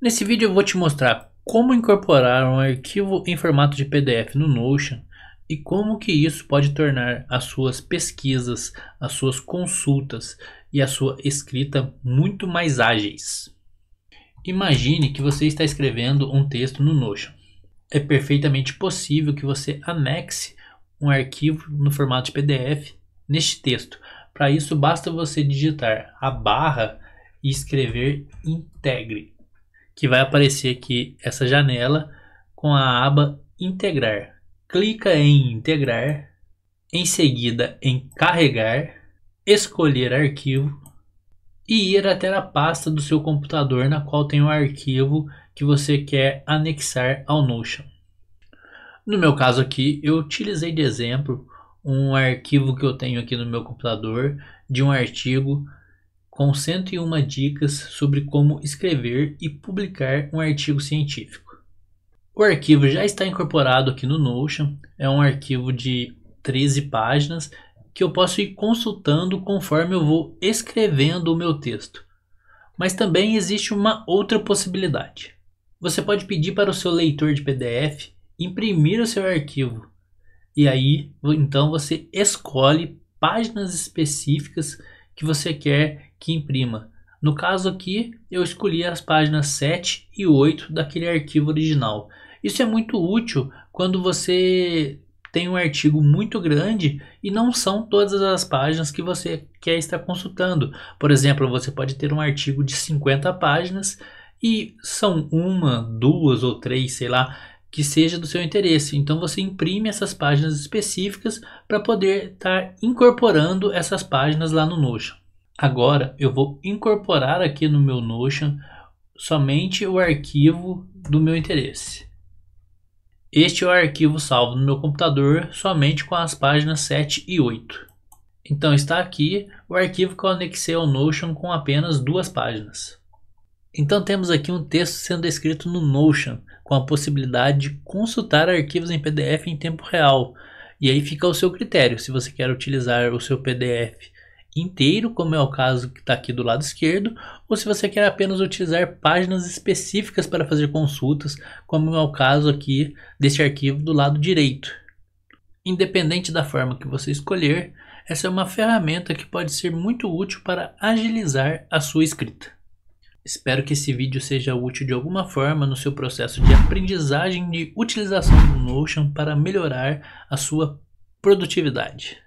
Nesse vídeo eu vou te mostrar como incorporar um arquivo em formato de PDF no Notion e como que isso pode tornar as suas pesquisas, as suas consultas e a sua escrita muito mais ágeis. Imagine que você está escrevendo um texto no Notion. É perfeitamente possível que você anexe um arquivo no formato de PDF neste texto. Para isso, basta você digitar a barra e escrever integre que vai aparecer aqui essa janela com a aba integrar. Clica em integrar, em seguida em carregar, escolher arquivo e ir até a pasta do seu computador na qual tem o arquivo que você quer anexar ao Notion. No meu caso aqui, eu utilizei de exemplo um arquivo que eu tenho aqui no meu computador de um artigo com 101 dicas sobre como escrever e publicar um artigo científico. O arquivo já está incorporado aqui no Notion, é um arquivo de 13 páginas que eu posso ir consultando conforme eu vou escrevendo o meu texto. Mas também existe uma outra possibilidade. Você pode pedir para o seu leitor de PDF imprimir o seu arquivo. E aí, então você escolhe páginas específicas que você quer que imprima. No caso aqui, eu escolhi as páginas 7 e 8 daquele arquivo original. Isso é muito útil quando você tem um artigo muito grande e não são todas as páginas que você quer estar consultando. Por exemplo, você pode ter um artigo de 50 páginas e são uma, duas ou três, sei lá, que seja do seu interesse. Então você imprime essas páginas específicas para poder estar tá incorporando essas páginas lá no Notion. Agora eu vou incorporar aqui no meu Notion somente o arquivo do meu interesse. Este é o arquivo salvo no meu computador somente com as páginas 7 e 8. Então está aqui o arquivo que eu anexei ao Notion com apenas duas páginas. Então temos aqui um texto sendo escrito no Notion, com a possibilidade de consultar arquivos em PDF em tempo real. E aí fica ao seu critério, se você quer utilizar o seu PDF inteiro, como é o caso que está aqui do lado esquerdo, ou se você quer apenas utilizar páginas específicas para fazer consultas, como é o caso aqui deste arquivo do lado direito. Independente da forma que você escolher, essa é uma ferramenta que pode ser muito útil para agilizar a sua escrita. Espero que esse vídeo seja útil de alguma forma no seu processo de aprendizagem de utilização do Notion para melhorar a sua produtividade.